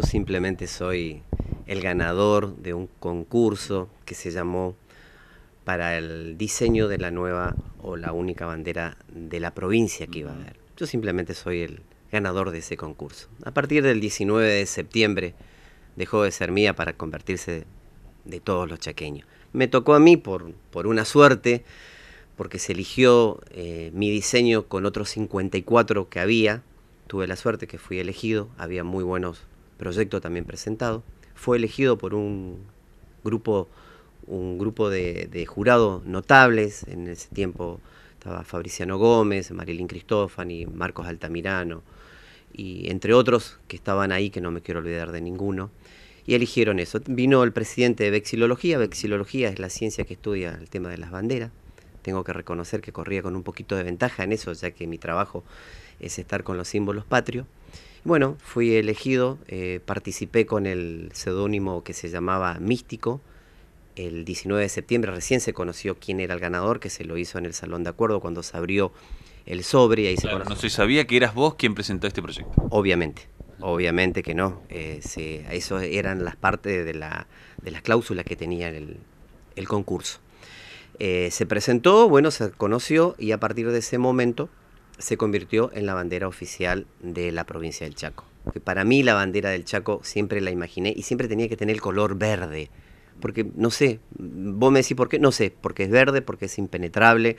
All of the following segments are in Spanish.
Yo simplemente soy el ganador de un concurso que se llamó para el diseño de la nueva o la única bandera de la provincia que iba a haber. Yo simplemente soy el ganador de ese concurso. A partir del 19 de septiembre dejó de ser mía para convertirse de todos los chaqueños. Me tocó a mí por, por una suerte, porque se eligió eh, mi diseño con otros 54 que había. Tuve la suerte que fui elegido, había muy buenos proyecto también presentado, fue elegido por un grupo, un grupo de, jurados notables, en ese tiempo estaba Fabriciano Gómez, Marilyn Cristófani, Marcos Altamirano, y entre otros que estaban ahí, que no me quiero olvidar de ninguno, y eligieron eso. Vino el presidente de Vexilología, Vexilología es la ciencia que estudia el tema de las banderas, tengo que reconocer que corría con un poquito de ventaja en eso, ya que mi trabajo es estar con los símbolos patrios. Bueno, fui elegido, eh, participé con el seudónimo que se llamaba Místico. El 19 de septiembre recién se conoció quién era el ganador, que se lo hizo en el Salón de Acuerdo cuando se abrió el sobre. Y ahí se no se sabía que eras vos quien presentó este proyecto. Obviamente, obviamente que no. Eh, eso eran las partes de, la, de las cláusulas que tenía el, el concurso. Eh, se presentó, bueno, se conoció y a partir de ese momento se convirtió en la bandera oficial de la provincia del Chaco. Que para mí la bandera del Chaco siempre la imaginé y siempre tenía que tener el color verde. Porque no sé, vos me decís por qué, no sé, porque es verde, porque es impenetrable,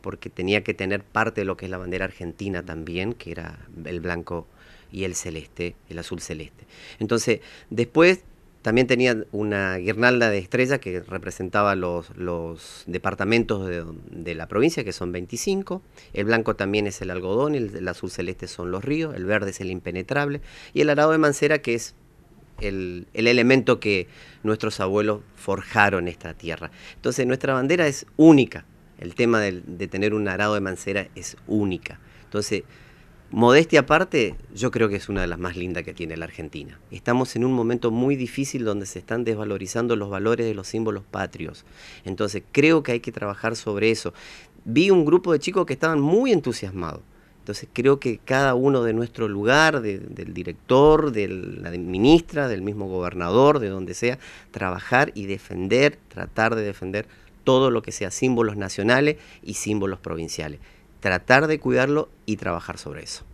porque tenía que tener parte de lo que es la bandera argentina también, que era el blanco y el celeste, el azul celeste. Entonces, después también tenía una guirnalda de estrellas que representaba los, departamentos de, la provincia, que son 25. El blanco también es el algodón, el, azul celeste son los ríos, el verde es el impenetrable y el arado de mancera que es el, elemento que nuestros abuelos forjaron esta tierra. Entonces nuestra bandera es única. El tema de, de tener un arado de mancera es única. Entonces Modestia aparte, yo creo que es una de las más lindas que tiene la Argentina. Estamos en un momento muy difícil donde se están desvalorizando los valores de los símbolos patrios. Entonces creo que hay que trabajar sobre eso. Vi un grupo de chicos que estaban muy entusiasmados. Entonces creo que cada uno de nuestro lugar, del director, de la ministra, del mismo gobernador, de donde sea, trabajar y defender, tratar de defender todo lo que sea símbolos nacionales y símbolos provinciales tratar de cuidarlo y trabajar sobre eso.